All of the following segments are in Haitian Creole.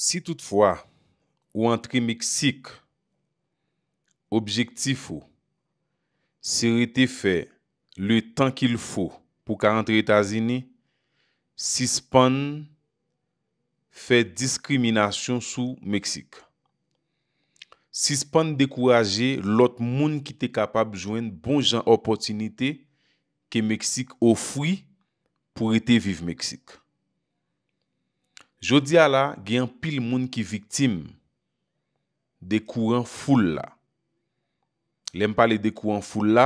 Si toutfwa ou antre Meksik, objektif ou se rete fe le tan ki l fo pou ka antre Etazini, si span fe diskriminasyon sou Meksik. Si span dekouraje lot moun ki te kapab jwen bon jan opotinite ke Meksik ofwi pou rete viv Meksik. Jodi ala, gen pil moun ki viktim dekouran foule la. Lem pale dekouran foule la,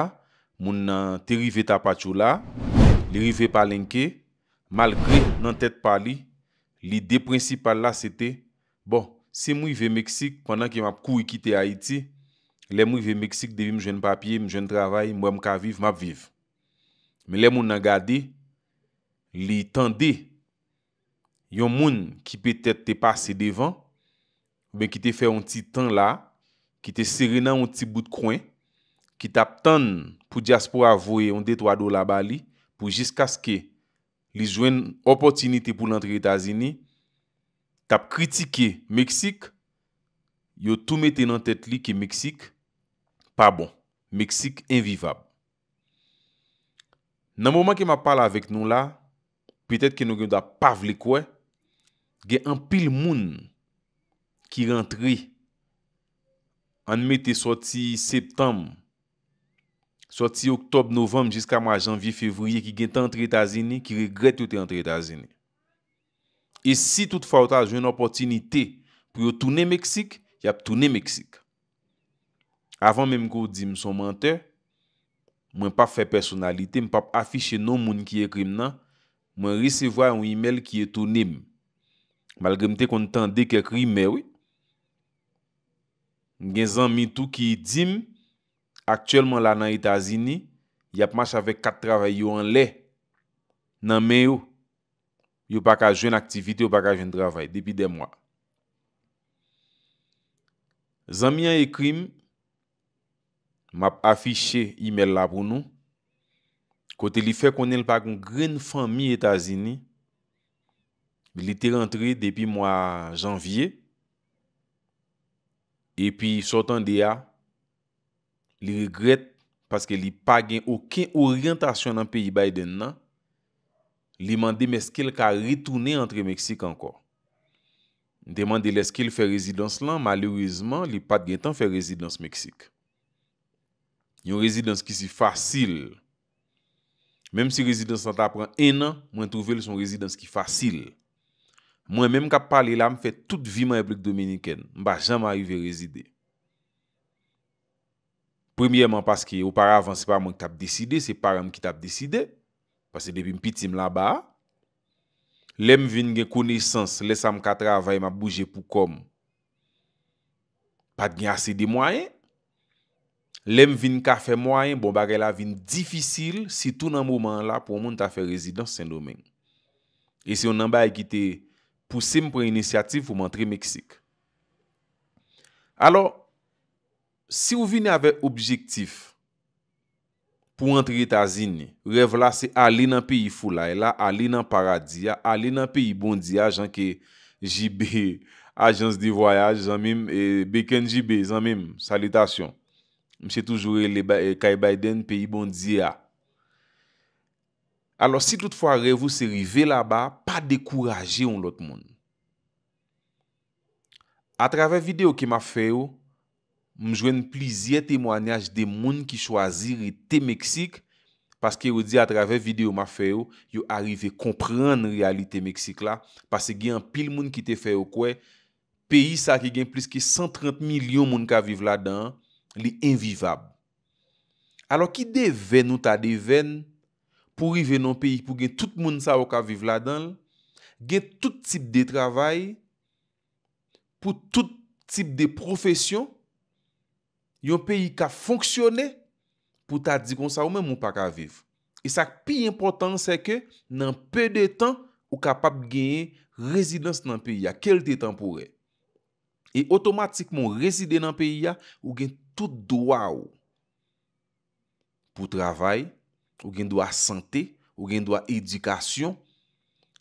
moun nan terive tapachou la, lirive palenke, malgre nan tet pali, li deprensipal la sete, bon, se mou yve Meksik, pwana ki map kou ykite Haiti, lem mou yve Meksik devim jen papye, mwen jen travay, mwen mwem kaviv, map viv. Men lem moun nan gade, li tende yon moun ki petet te pase devan, ben ki te fe yon ti tan la, ki te serena yon ti bout kwen, ki tap tan pou diaspora voye yon detwado la bali, pou jiska ske li jwen opotinite pou lantri etazini, tap kritike Meksik, yo toume tenan tet li ki Meksik, pa bon, Meksik envivab. Nan mouman ki ma pala avek nou la, petet ki nou gen da pavle kwe, gen anpil moun ki rentre anme te soti septem, soti oktob, novem, jiska ma janvi, fevriye, ki gen te rentre etazine, ki regrete yo te rentre etazine. E si tout fawta jwen opotinite pou yo toune Meksik, yap toune Meksik. Avan menm kou di m son mente, mwen pa fè personalite, mwen pa affiche nou moun ki ekrim nan, mwen resevwa yon email ki e toune m. Malgrim te kontan dek ekrim mewi, gen zanmi tou ki idim, aktuelman la nan Etazini, yapmache avek kat travay yo an le nan men yo, yo baka jen aktivite, yo baka jen travay, depi de mwa. Zanmi an ekrim, map afishe email la pou nou, kote li fe konen pa kon gren fan mi Etazini, li te rentre depi mwa janvye, epi sotan de ya, li regret paske li pa gen okey orientasyon nan peyi bay den nan, li mande meske l ka retoune entre Meksik anko. Demande leske l fè rezidans lan, malurizman, li pat gen tan fè rezidans Meksik. Yon rezidans ki si fasil, menm si rezidans anta pran enan, mwen touvel son rezidans ki fasil. Mwen menm kap pale la, mwen fè tout vi mwen eplik Dominiken, mwen ba jam a yuve rezide. Premiyèman paske, ou paravan se pa mwen ki tap deside, se para mwen ki tap deside, paske depi m pitim la ba, lem vin gen koneysans, lesam katra, vay ma bouje pou kom, pat gnyase di mwayen, lem vin ka fè mwayen, bon ba re la vin difisil, si tou nan mouman la pou mwen ta fè rezidans sen domen. E se yon nan baye kite... pou seme pou inisiatif pou mantre Meksik. Alors, si ou vini ave objektif pou antre etazini, rev la se ale nan peyi fulay la, ale nan paradiya, ale nan peyi bondiya, jenke JB, ajans di voyaj, jenmim, beken JB, jenmim, salitasyon. Mse toujoure Kai Biden, peyi bondiya. Alors si tout fwa revou se rive la ba, pa dekouraje yon lot moun. A travè videyo ki ma feyo, mjwen plizye temwanyaj de moun ki chwaziri te Meksik, paske yon di a travè videyo ma feyo, yon arrive kompran realite Meksik la, paske gen pil moun ki te feyo kwe, peyi sa ki gen plis ki 130 milyon moun ka vive la dan, li envivab. Alors ki deven nou ta devene, pou rive nan peyi pou gen tout moun sa ou ka viv la denl, gen tout tip de travay, pou tout tip de profesyon, yon peyi ka fonksyone, pou ta di kon sa ou men moun pa ka viv. E sak pi important se ke nan pe de tan ou kapap genye rezidans nan peyi ya, kel de tanpou re. E otomatikman rezide nan peyi ya ou gen tout doa ou. Pou travay, Ou gen do a sante, ou gen do a edikasyon,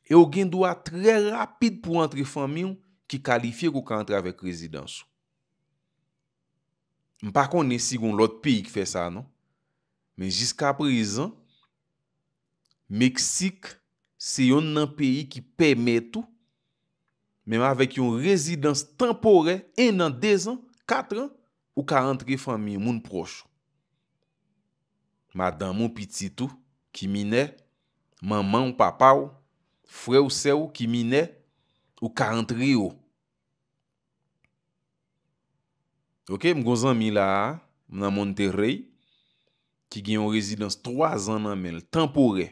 e ou gen do a tre rapide pou antre famyon ki kalifiye kou ka antre avek rezidansou. M pa konen si goun lout peyi ki fe sa, non? Men jiska prezan, Meksik se yon nan peyi ki pemetou, men avèk yon rezidans tempore, en nan dezan, katran, ou ka antre famyon moun prochou. Madame ou pititou ki mine, maman ou papa ou, fre ou se ou ki mine, ou ka antre yo. Ok, mgonzan mi la, mnan moun te rey, ki gen yon rezidans 3 an nan men, l tempore.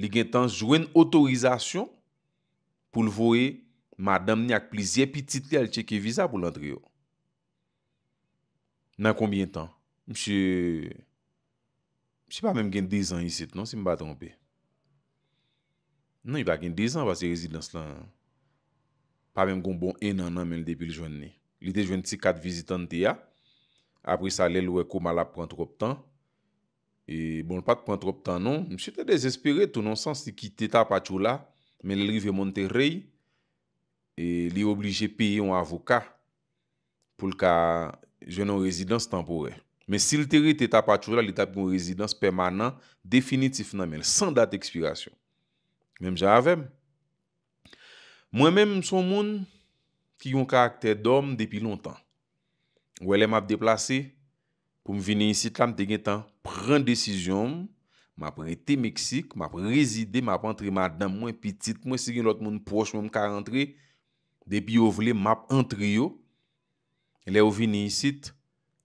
Li gen tan jwen otorizasyon pou l voe madame ni ak plizye pititli al cheke viza pou l antre yo. Nan konbien tan? Mche, mche pa mèm gen 10 an yisit nan si mba trompe. Nan yi pa gen 10 an pa se rezidans lan. Pa mèm kon bon enan nan men depil jwenni. Li te jwenni ti kat vizitante ya. Apri sa lèl wè ko malap prantrop tan. E bon lpak prantrop tan nan, mche te desespire tou nan sansi ki teta pa chou la. Men lèl rive moun te rey. E li oblije peye yon avoka pou lka jwennon rezidans temporel. Men sil teri te tapat chou la li tap kon rezidans permanant definitif nan men, san dat ekspirasyon. Men mja avem. Mwen men mson moun ki yon karakter dom depi lontan. Ou e le map deplase, pou m vini yon sit la m te gen tan, pren desisyon, map rete Meksik, map rezide, map antre madan mwen pitit, mwen si gen lot moun pwosh mwen ka antre, depi yo vile map antre yo, e le yo vini yon sit,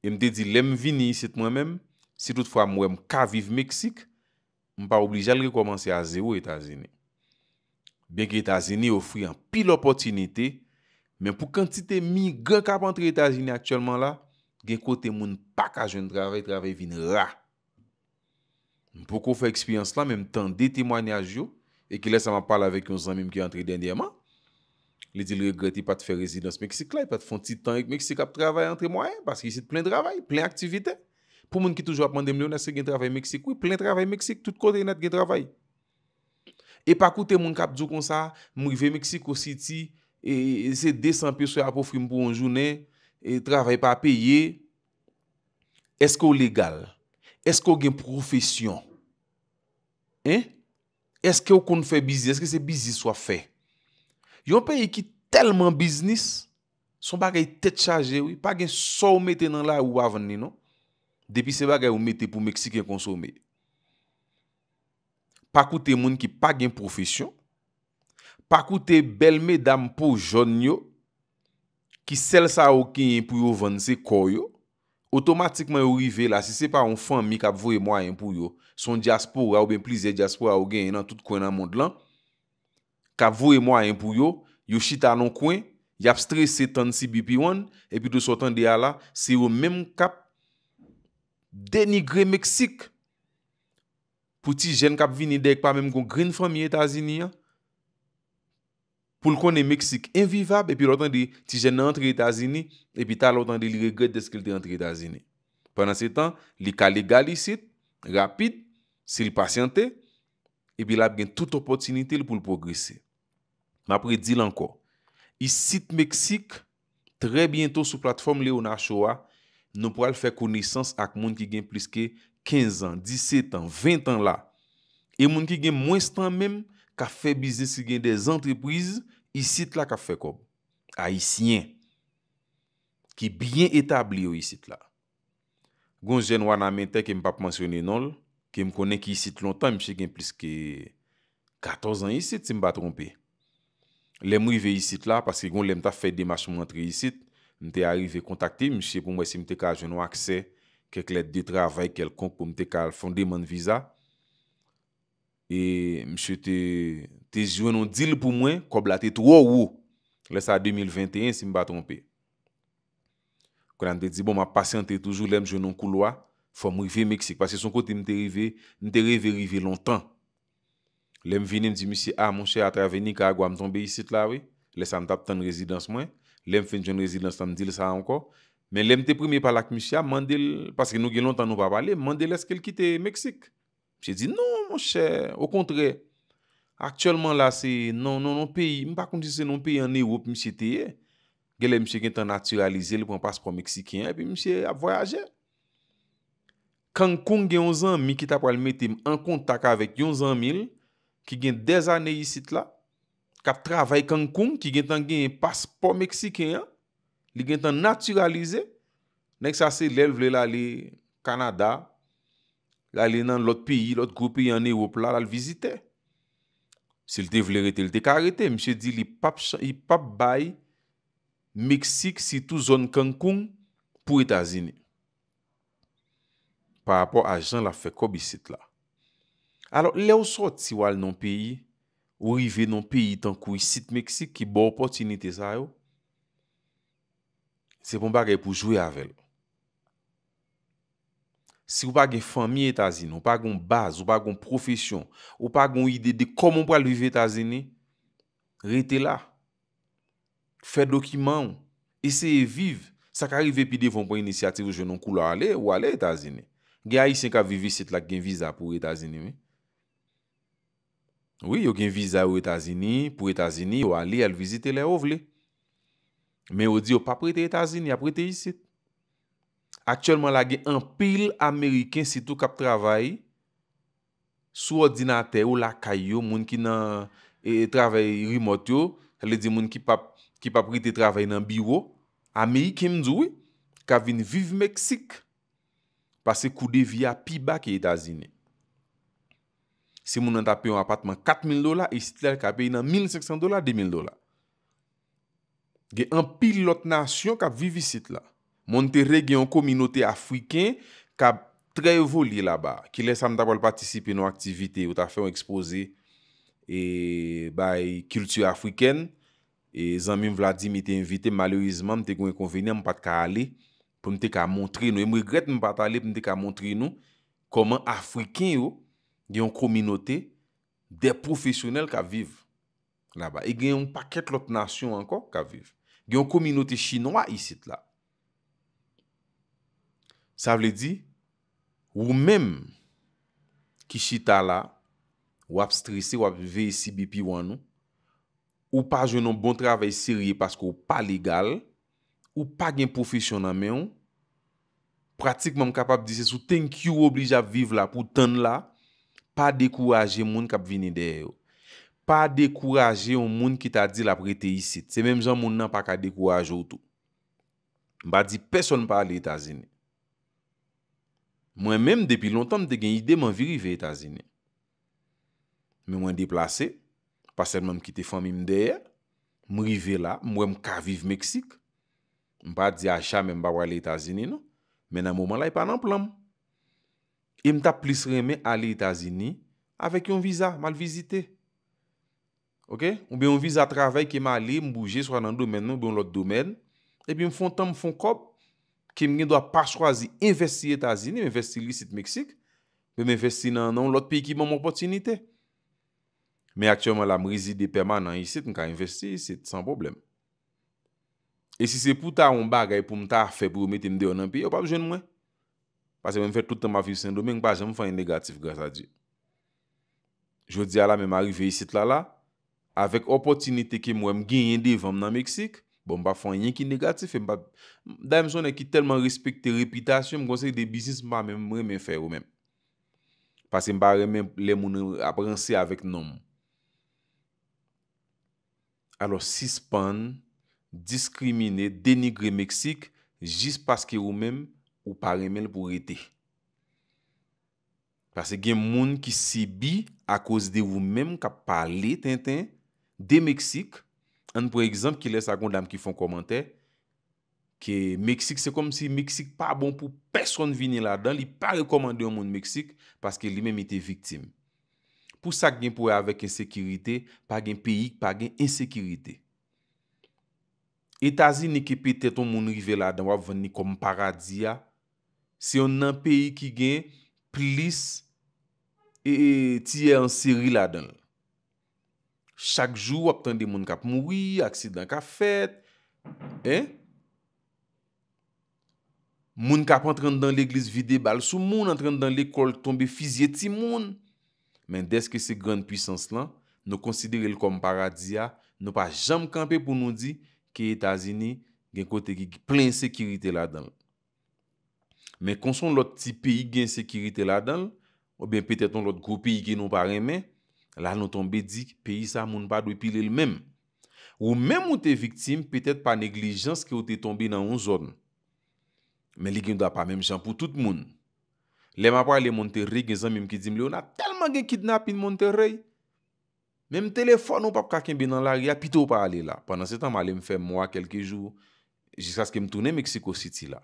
Yem te di lem vini yisit mwen men, si toutfwa mwen kaviv Meksik, mwen pa oblijal rekomansi a zero Etazeni. Ben ki Etazeni ofri an pil opotinite, men pou kantite mi gen kap antre Etazeni aktyelman la, gen kote moun pak a jen trave, trave vin ra. Mwen pou kou fwe ekspiyans la, men mwen tan detimwanyaj yo, e ki lesa mwen pala vek yon zanmim ki antre den diyman, Lè di lè greti pat fè rezidans Meksik lè, pat fè ti tan ek Meksik ap travay an tremoyen, paski yi sit plen travay, plen aktivite. Pou moun ki toujwa pandem lè, ou nè se gen travay Meksik wè, plen travay Meksik, tout kode yon net gen travay. E pa koute moun kap djou kon sa, mou yve Meksik o siti, e se desan pi sou apofrim pou an jounen, e travay pa apeyye, eske ou legal, eske ou gen profesyon, eske ou kon fè bizi, eske se bizi sou a fè, Yon peye ki telman biznis, son bagay tet chaje woy, bagay sou mette nan la ou avan ni non, depi se bagay ou mette pou Meksik yon konsome. Pakoute moun ki bagay profesyon, pakoute bel medam pou joun yo, ki sel sa ou ki yon pou yo vande se koryo, otomatikman yon rive la, si se pa ou fwa mi kap vwe mwa yon pou yo, son diaspora ou ben plize diaspora ou gen yon nan tout kwen nan mond lan, ka vou e mwa yon pou yo, yon chita yon kwen, yap stres se ton si bi pi won, epi tou sotan de ala, se yo menm kap denigre Meksik, pou ti jen kap vini dek pa menm kon kren fami Etazini ya, pou l konen Meksik envivab, epi l otan de ti jen nan entre Etazini, epi ta l otan de li regrede de skil de entre Etazini. Pendan se tan, li ka legalisit, rapid, se li pasyante, epi la gen tout opotinitil pou l progresi. apre di lan ko. Isit Meksik, tre bientou sou platform le ou na chowa, nou pou al fe kounisans ak moun ki gen pliske 15 an, 17 an, 20 an la. E moun ki gen mwens tan men, ka fe bizis ki gen dez entreprise, isit la ka fe kom. A isyen, ki byen etabli ou isit la. Gonj jen wana menten ke m pap mensyonen nol, ke m konen ki isit lontan, m che gen pliske 14 an isit si m pa trompey. Lèm rive yisit la, paske yon lèm ta fèy demach mwantri yisit, mte arrive kontakti, mche pou mwen si mte ka jenon aksè, kek let de travay kelkon pou mte ka fondé man viza. E mche te jwenon dil pou mwen, kob la te tro ou, lè sa 2021 si mba trompe. Kwen an te di, bon ma pasyante toujou lèm jenon kou lwa, fò mwen rive Meksik, paske son kote mte rive, mte rive rive lontan. Lem vini mdi misi, a monshe ah, atraveni ka agwa mton be yisit la we, lesa m tap tan rezidans mwen, lem fen jan rezidans tan dil sa anko, men lem te premi palak misi a, mande l, paske nou gen lontan nou pa pale, mande l eske l kite Meksik. Mse di, non monshe, o kontre, aktuelman la se, non, non, non, mpeyi, mpa konti se, mpeyi, an e wop mse teye, gele mse gen tan naturalize, l pou an paspo Meksikien, epi mse ap voyaje. Kan kong gen yon zan, mki tap pral meti m an kontak avek yon zan mil, ki gen dez ane yisit la, kap travay Cancun, ki gen tan gen yon paspor Meksikyan, li gen tan naturalize, nèk sa se lèl vle lalè Kanada, lalè nan lòt piyi, lòt groupi yon Europe la, lal vizite. Se lte vle rete, lte ka rete, msye di li pap bay Meksik si tou zon Cancun pou Etazine. Par apò a jan la fekob yisit la. Alo, le ou sot si wale nan peyi, ou rive nan peyi tankou yi sit Meksik ki bo poti ni te sa yo, se pou mba ge pou jwe avel. Si ou pa gen fami etazine, ou pa gen baz, ou pa gen profesyon, ou pa gen ide de komon pral vive etazine, rete la, fe dokiman ou, eseye vive, sa ka rive pide fonpon inisiyative ou jenon kou la ale, ou ale etazine. Ge a yi sen ka vive set la gen viza pou etazine me. Oui, yo gen viza ou Etazini, pou Etazini, yo ali, el vizite le ou vle. Men yo di yo pa prete Etazini, aprete yisit. Aksyonman la gen an pil Ameriken sito kap travay, sou ordinater ou lakay yo, moun ki nan e, e, travay remote yo, le di moun ki pa prete travay nan biwo, Ameriken mdoui, kap vin vive Meksik, pase kou de vi api bak Etazini. se moun an tapè yon apatman 4.000 dola, e sitè lè kapè yon 1.600 dola, 2.000 dola. Ge an pilotnasyon kap vivisit la. Moun te regye yon kominote Afriken, kap tre voli la ba, ki lè sa mtapol patisipi nou aktivite, ou ta fè yon expose, e bay kiltu Afriken, e zanmim vladim ite invite, malouizman mte gwen konveni, mpate ka ale, pou mte ka montri nou, e mwigret mpate ale pou mte ka montri nou, koman Afriken yo, gen yon kominote de profesyonel ka viv la ba. E gen yon paket lot nasyon anko ka viv. Gen yon kominote chinoa isit la. Sa vle di, ou menm ki chita la, wap strise, wap ve yi si bi pi wan nou, ou pa jenon bon travay serye pasko ou pa legal, ou pa gen profesyonel men yon, pratikman m kapap di se sou tenk yon woblija viv la pou ten la, Pa dekouraje moun kap vini deye yo. Pa dekouraje yon moun ki ta di la prete yisit. Se menm jan moun nan pa ka dekouraje yo tou. Mba di, peson pa ale Etazine. Mwen menm depi lontan mde gen yide mwen vi rive Etazine. Mwen mwen deplase, pasen mwen mkite fami mdeye, mwen rive la, mwen mkaviv Meksik. Mba di, asha mwen mba wale Etazine nou. Mwen an mouman la yi e panan plan mwen. e mta plis reme ale Etazini avek yon viza mal vizite. Ok? Ou bi yon viza travay kem ale mbouje swa nan domen nan, bi yon lot domen, e bi mfon tan mfon kop kem gen do a pa chwazi investi Etazini, m investi lisit Meksik, m investi nan non lot pi ki mwen mwen potinite. Me aktiyonman la m rizide permanent yisit, m ka investi yisit san problem. E si se pou ta yon bagay pou m ta febroume tem de yon an pi, yo pap jen mwen. Pase mwen fè tout an ma vi sèndo men, mwen pa jè mwen fè yon negatif, graz a di. Je di ala men, mwen arive yisit la la, avèk opotinite ke mwen mwen gen yende yon vèm nan Meksik, bon mwen pa fè yon ki negatif, mwen pa... Da yon jone ki telman respecte repitasyon, mwen konsey de bizis mwen mwen mwen fè yon men. Pase mwen pa mwen mwen lè moun aprense avèk nom. Alo, sispan, diskrimine, denigre Meksik, jis paske yon men mwen Ou pa remen pou rete. Pase gen moun ki sibi a koz de wou menm ka pale ten ten de Meksik. An pou ekzamp ki les akon dam ki fon komante ki Meksik se kom si Meksik pa bon pou person vini la dan li pa rekomande yon moun Meksik paske li menm ite viktim. Pou sa gen pou e avek ensekirite pa gen peyi, pa gen ensekirite. Etazi ne kepe teton moun rive la dan wav veni kom paradia Se yon nan peyi ki gen plis e, e tiye anseri la denl. Chak jou wap tande moun kap moui, aksidan ka fet. E? Moun kap entran dan l'eglis vide bal sou moun, entran dan l'ekol tombe fizye ti moun. Men deske se gran puissance lan, nou konsidere l kom paradia, nou pa jam kampe pou nou di ki Etazini gen kote ki plen sekirite la denl. Men konson lot ti peyi gen sekirite la dan, ou ben petet ton lot go peyi gen ou paremen, la nou tombe dik peyi sa moun pa dwe pile l menm. Ou menm ou te viktim petet pa neglijans ki ou te tombe nan ou zon. Men li gen dwa pa menm chan pou tout moun. Le ma pa ale moun te rey gen zan menm ki di mle ou na telman gen kidnap in moun te rey. Menm telefon ou pap kaken binan la rey apito ou pa ale la. Pendan se tan ma ale mfe mwa kelke jou jiska se ke mtoune Meksiko City la.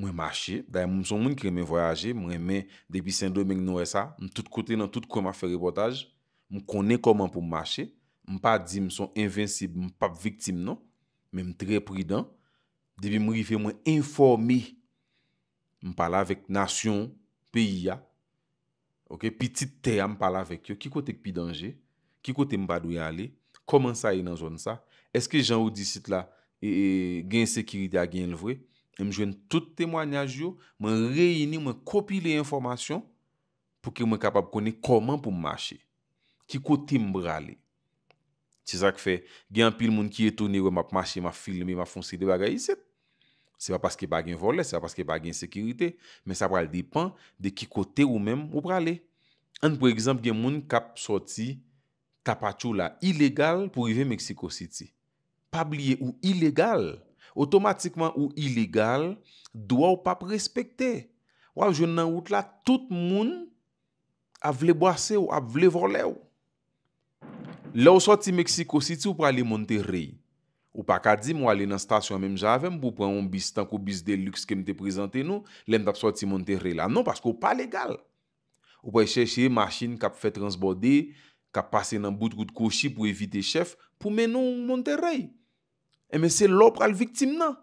Mwen mache, daye mwen son mwen kremen voyaje, mwen remen debi Sendo men gno e sa, mwen tout kote nan tout kome a fe repotaj, mwen kone koman pou mache, mwen pa di mwen son invensib, mwen pap viktim nan, mwen mwen tre pridan, debi mwen rife mwen informi, mwen pala vek nasyon, peyi ya, ok, pi tit teya mwen pala vek yo, ki kote ki pi danje, ki kote mwen pa dou yale, koman sa yon e anjon sa, eske jan ou disit la e, e, gen sekiride a gen lvwe? Mwen jwen tout temwanyaj yo, mwen reyini, mwen kopi le informasyon pou ki mwen kapap koni koman pou mwache. Ki kote mbrale. Ti sak fe, gen apil moun ki etouni wè mwak mwache, mwa fil mwen mwafonsi de bagay iset. Se pa paske bagen vole, se pa paske bagen sekirite, men sa pral depan de ki kote ou mwen mwabrale. An, pou ekzamp gen moun kap soti kapachou la ilegal pou rive Meksiko City. Pabliye ou ilegal. Otomatikman ou ilegal, dwa ou pa prespekte. Ou anjoun nan wout la, tout moun ap vle boase ou ap vle vole ou. Le ou sot ti Meksiko city ou pa li monte rey. Ou pa kadim ou ale nan stasyon menm javem, pou pran ou bis tank ou bis deluxe kem te prezante nou, len tap sot ti monte rey la. Non, paskou ou pa legal. Ou pa e cheshe e machin kap fe transbode, kap pase nan bout kout koshi pou evite chef, pou men nou monte rey. E men se lop pral viktim nan.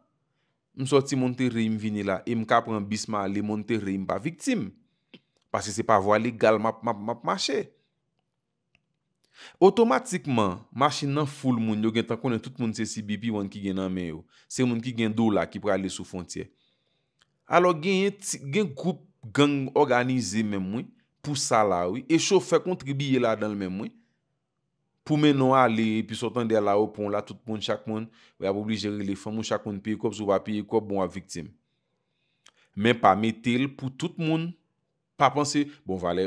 M soti monte rehim vini la. E m ka pran bisman ale monte rehim pa viktim. Pase se pa vo a legal map mache. Otomatikman, machin nan ful moun yo gen takonen tout moun se si bibi wan ki gen nan men yo. Se moun ki gen do la ki pral le sou fontye. Alo gen koup gang organize men moun pou sa la woy. E chou fè kontribiye la dan men moun. pou menon ale, pi sotan de la ou, pou la tout moun chak moun, ou ya pou bli jere le fon moun chak moun piye kop, sou ba piye kop, bon a viktim. Men pa metel pou tout moun, pa panse, bon va ale,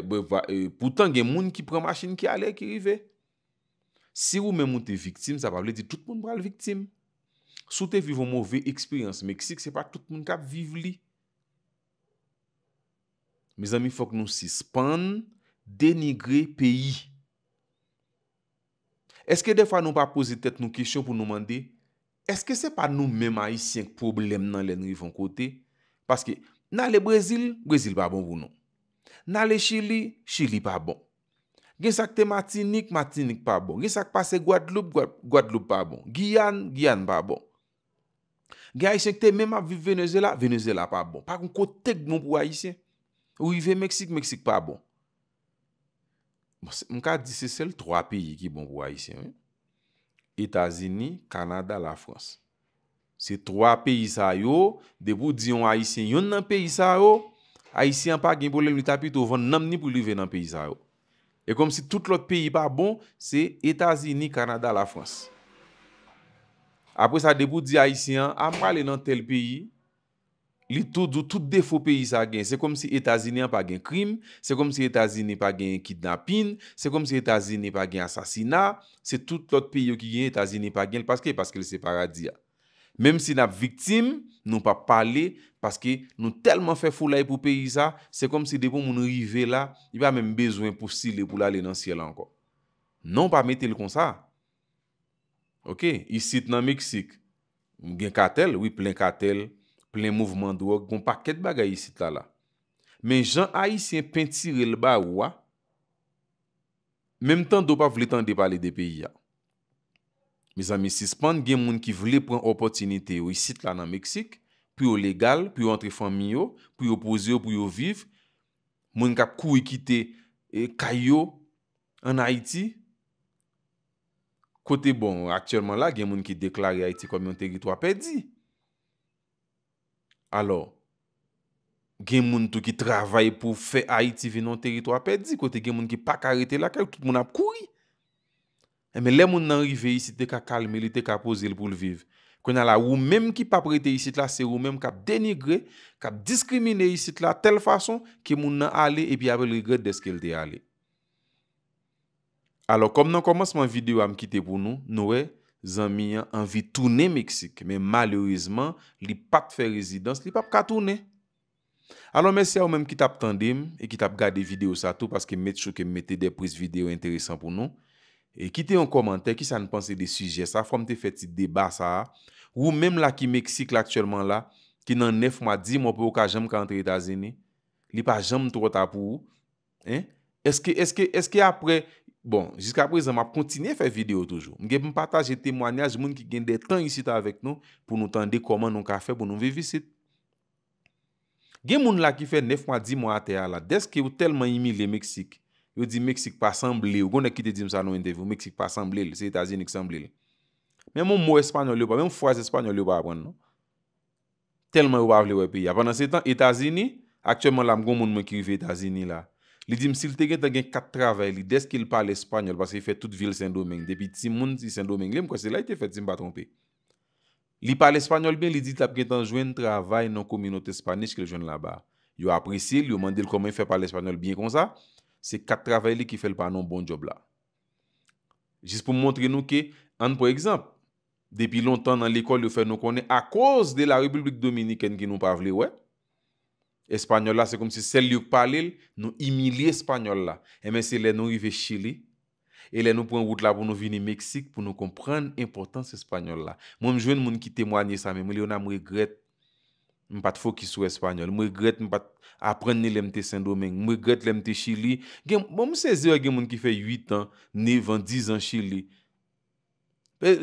pou tan gen moun ki pre machine ki ale, ki rive. Si ou men moun te viktim, sa pa vle di tout moun bra l'viktim. Sou te vivon mouve eksperyans, meksik se pa tout moun kap viv li. Me zami fok nou si span, denigre peyi. Eske defa nou pa pozi tet nou kishon pou nou mandi? Eske se pa nou mema isyeng problem nan len rivon kote? Paske nan le Brezil, Brezil pa bon pou nou. Nan le Chili, Chili pa bon. Gyesak te Matinik, Matinik pa bon. Gyesak pase Guadeloupe, Guadeloupe pa bon. Guyan, Guyan pa bon. Gyesak te mema vive Venezuela, Venezuela pa bon. Pak nou kotek nou pou ayisyen. Ou vive Meksik, Meksik pa bon. Mwen ka di se sel 3 peyi ki bon pou Haitien. Etazini, Kanada, la Frans. Se 3 peyi sa yo, debou di yon Haitien yon nan peyi sa yo, Haitien pa gen pou lèm lèm lèm tapit ou vò nanm ni pou lèm lèm nan peyi sa yo. E kom si tout lòt peyi pa bon, se Etazini, Kanada, la Frans. Apo sa debou di Haitien, am ah, pale nan tel peyi. Li tou dou tout defo peyi sa gen, se kom si Etazini an pa gen krim, se kom si Etazini an pa gen kidnapin, se kom si Etazini an pa gen asasina, se tout lot peyi yo ki gen Etazini an pa gen, paske, paske li se paradia. Mem si nap viktim, nou pa pale, paske nou telman fe fulay pou peyi sa, se kom si depo moun rive la, yi pa men bezwen pou si le pou la le nan siye la anko. Non pa metel kon sa. Ok, yi sit nan Meksik, gen katel, wip len katel. plen mouvman dwo, goun paket bagay yisit la la. Men jan a yisien pentirel ba wwa, menm tan do pa vle tan depale de peyi ya. Me zami sispan gen moun ki vle pran opotinite yo yisit la nan Meksik, pou yo legal, pou yo antre fami yo, pou yo pose yo, pou yo viv, moun kap kou yikite kayo eh, an Haiti. Kote bon, aktiyonman la gen moun ki deklare Haiti komyon teritwa pedi. Alors, gen moun tou ki travaye pou fe Haiti venon terito apè di, kote gen moun ki pa karete lakè, tout moun ap koui. Eme, eh, lè moun nan rive yisite ka kalme, lite ka pose l pou l vive. Kwen ala, wou mèm ki pa prete yisite la, se wou mèm ka denigre, ka diskrimine yisite la tel fason ki moun nan ale epi apè ligre deske l te ale. Alors, kom nan komasman video am kite pou nou, nou e... Zan mi an, anvi toune Meksik. Men malorizman, li pat fè rezidans, li pap katoune. Alon mè sè ou mèm ki tap tandem, e ki tap gade videyo sa tou, paske met chou ke mette depris videyo interesant pou nou. E kite yon komantè, ki sa n'pense de suje sa, fòm te fè ti deba sa a. Ou mèm la ki Meksik l'aktuellement la, ki nan nef mwa di, mò pou ou ka jem ka antre etazeni, li pa jem trot apou. Eske apre... Bon, jiska pou izan, m ap kontine fè video toujou. M gen m pataje temwanyaj moun ki gen de tan yisita avèk nou pou nou tan de koman nou ka fè pou nou vivisit. Gen moun la ki fè nef mwa di mwa atè ya la, deske ou telman yimi le Meksik, yo di Meksik pa asamblè ou, goun e kite di m sa nou entevou, Meksik pa asamblè lè, se Etazini k asamblè lè. Men moun mou espanyol yo pa, men mou fwaz espanyol yo pa apwen nou. Telman yo pa avlè wè piya. Pendan se tan Etazini, aktyèman la m goun moun mwen ki yive Etazini Li di m sil te gen tan gen kat travay li, des ki l pa l espanyol, pas se y fe tout vil Saint-Domingue, depi ti moun si Saint-Domingue, li m kwa se la y te fe ti m pa trompe. Li pa l espanyol ben, li di tap gen tan jwen travay nan kominote espanyl ke jwen la ba. Yo apresye, yo mande l koman y fe pa l espanyol ben kon sa, se kat travay li ki fe l pa nan bon job la. Jis pou montre nou ke, an pou ekzamp, depi lontan nan l ekol yo fe nou konen a koz de la Republik Dominiken ki nou pa vle wè, Espanyol la, se kom se sel liyo palil, nou imili espanyol la. Emen se le nou yive chile, e le nou pren wout la pou nou vini Meksik, pou nou kompren importans espanyol la. Mwen jwen moun ki temwanyi sa me, mwen li yon am regret, mwen pat fokisou espanyol, mwen regret mwen pat aprenne lemte Sendo men, mwen regret lemte chile. Gen, bon, mwen mwen seze yo gen moun ki fe 8 an, 9 an, 10 an chile.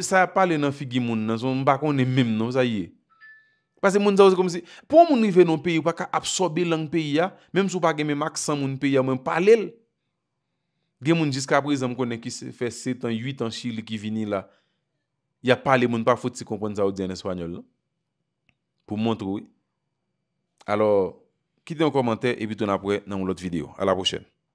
Sa pale nan figi moun nan, mwen bakon ne mèm nan, sa yey. Pasè moun za ou se komisi, pou moun ive nou peyi ou pa ka absorbe lang peyi ya, mèm sou pa gen me mak san moun peyi ya, mwen pale l. Gen moun jiska apre, zan moun konen ki se fè setan, yuitan shil ki vini la, ya pale moun, pa fote se kompon za ou diyan espanyol. Pou montre ou. Alors, kite yon komantè, e biton apre nan moun lot videyo. A la prochen.